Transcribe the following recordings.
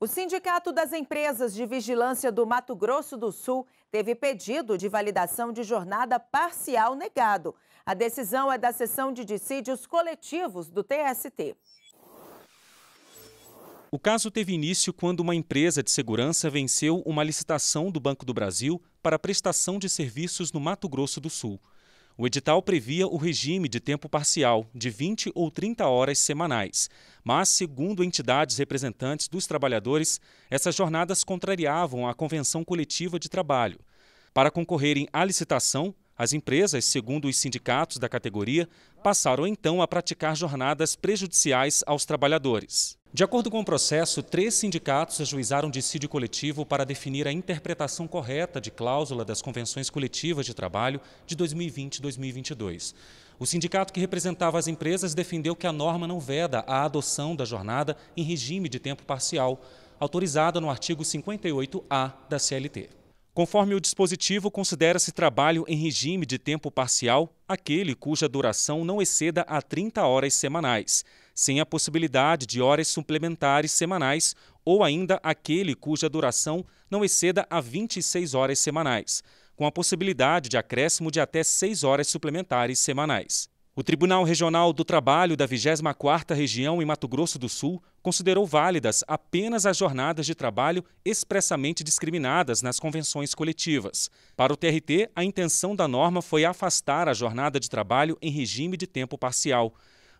O Sindicato das Empresas de Vigilância do Mato Grosso do Sul teve pedido de validação de jornada parcial negado. A decisão é da sessão de dissídios coletivos do TST. O caso teve início quando uma empresa de segurança venceu uma licitação do Banco do Brasil para prestação de serviços no Mato Grosso do Sul. O edital previa o regime de tempo parcial, de 20 ou 30 horas semanais. Mas, segundo entidades representantes dos trabalhadores, essas jornadas contrariavam a Convenção Coletiva de Trabalho. Para concorrerem à licitação, as empresas, segundo os sindicatos da categoria, passaram então a praticar jornadas prejudiciais aos trabalhadores. De acordo com o processo, três sindicatos ajuizaram dissídio coletivo para definir a interpretação correta de cláusula das convenções coletivas de trabalho de 2020 e 2022. O sindicato que representava as empresas defendeu que a norma não veda a adoção da jornada em regime de tempo parcial, autorizada no artigo 58A da CLT. Conforme o dispositivo, considera-se trabalho em regime de tempo parcial aquele cuja duração não exceda a 30 horas semanais, sem a possibilidade de horas suplementares semanais ou ainda aquele cuja duração não exceda a 26 horas semanais, com a possibilidade de acréscimo de até 6 horas suplementares semanais. O Tribunal Regional do Trabalho da 24ª Região em Mato Grosso do Sul considerou válidas apenas as jornadas de trabalho expressamente discriminadas nas convenções coletivas. Para o TRT, a intenção da norma foi afastar a jornada de trabalho em regime de tempo parcial.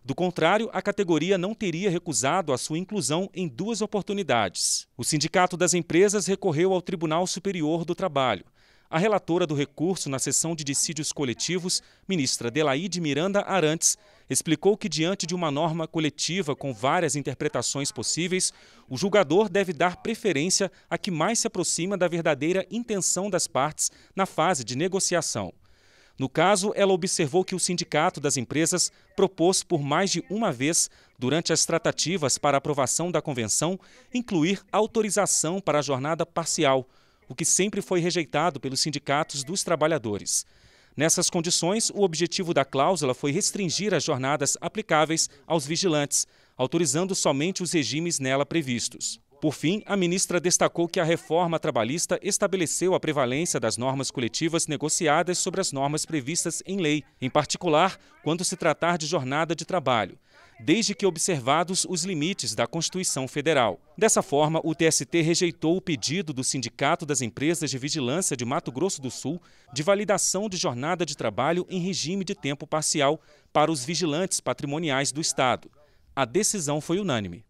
Do contrário, a categoria não teria recusado a sua inclusão em duas oportunidades. O Sindicato das Empresas recorreu ao Tribunal Superior do Trabalho. A relatora do recurso na sessão de dissídios coletivos, ministra Delaide Miranda Arantes, explicou que, diante de uma norma coletiva com várias interpretações possíveis, o julgador deve dar preferência à que mais se aproxima da verdadeira intenção das partes na fase de negociação. No caso, ela observou que o Sindicato das Empresas propôs por mais de uma vez, durante as tratativas para aprovação da convenção, incluir autorização para a jornada parcial o que sempre foi rejeitado pelos sindicatos dos trabalhadores. Nessas condições, o objetivo da cláusula foi restringir as jornadas aplicáveis aos vigilantes, autorizando somente os regimes nela previstos. Por fim, a ministra destacou que a reforma trabalhista estabeleceu a prevalência das normas coletivas negociadas sobre as normas previstas em lei, em particular quando se tratar de jornada de trabalho desde que observados os limites da Constituição Federal. Dessa forma, o TST rejeitou o pedido do Sindicato das Empresas de Vigilância de Mato Grosso do Sul de validação de jornada de trabalho em regime de tempo parcial para os vigilantes patrimoniais do Estado. A decisão foi unânime.